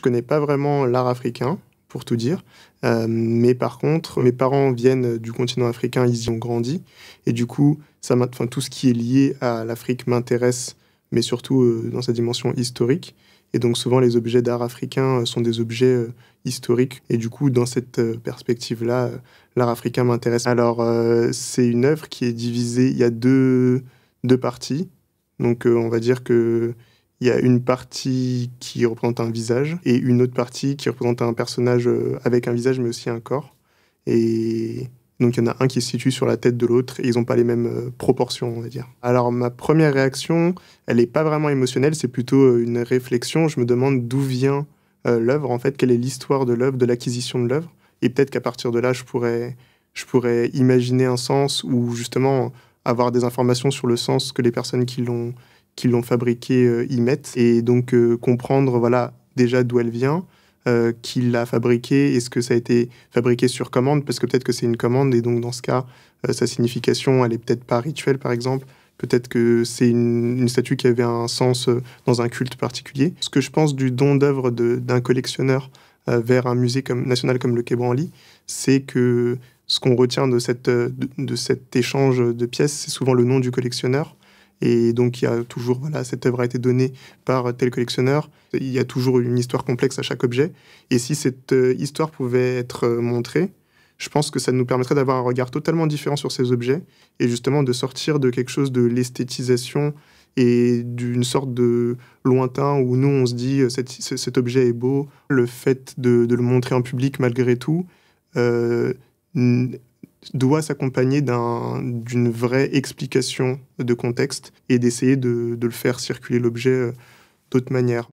Je connais pas vraiment l'art africain, pour tout dire. Euh, mais par contre, mes parents viennent du continent africain, ils y ont grandi. Et du coup, ça tout ce qui est lié à l'Afrique m'intéresse, mais surtout euh, dans sa dimension historique. Et donc souvent, les objets d'art africain euh, sont des objets historiques. Et du coup, dans cette perspective-là, l'art africain m'intéresse. Alors, c'est une œuvre qui est divisée, il y a deux, deux parties. Donc on va dire que il y a une partie qui représente un visage et une autre partie qui représente un personnage euh, avec un visage mais aussi un corps. Et donc il y en a un qui se situe sur la tête de l'autre et ils n'ont pas les mêmes euh, proportions, on va dire. Alors ma première réaction, elle n'est pas vraiment émotionnelle, c'est plutôt euh, une réflexion. Je me demande d'où vient l'œuvre, en fait, quelle est l'histoire de l'œuvre, de l'acquisition de l'œuvre. Et peut-être qu'à partir de là, je pourrais, je pourrais imaginer un sens ou justement avoir des informations sur le sens que les personnes qui l'ont qui l'ont fabriqué euh, y mettent. Et donc euh, comprendre voilà, déjà d'où elle vient, euh, qui l'a fabriqué Est-ce que ça a été fabriqué sur commande Parce que peut-être que c'est une commande et donc dans ce cas, sa signification, elle est peut-être pas rituelle par exemple. Peut-être que c'est une, statue qui avait un sens dans un culte particulier. Ce que je pense du don d'œuvre d'un collectionneur vers un musée comme, national comme le Quai Branly, c'est que ce qu'on retient de, cette, de, cet échange de pièces, c'est souvent le nom du collectionneur et donc, il y a toujours, voilà, cette œuvre a été donnée par tel collectionneur. Il y a toujours une histoire complexe à chaque objet. Et si cette euh, histoire pouvait être euh, montrée, je pense que ça nous permettrait d'avoir un regard totalement différent sur ces objets et justement de sortir de quelque chose de l'esthétisation et d'une sorte de lointain où nous, on se dit euh, cet, cet objet est beau. Le fait de, le montrer en public, malgré tout, euh, doit s'accompagner d'une vraie explication de contexte et d'essayer de, de, le faire circuler l'objet euh, d'autres manières.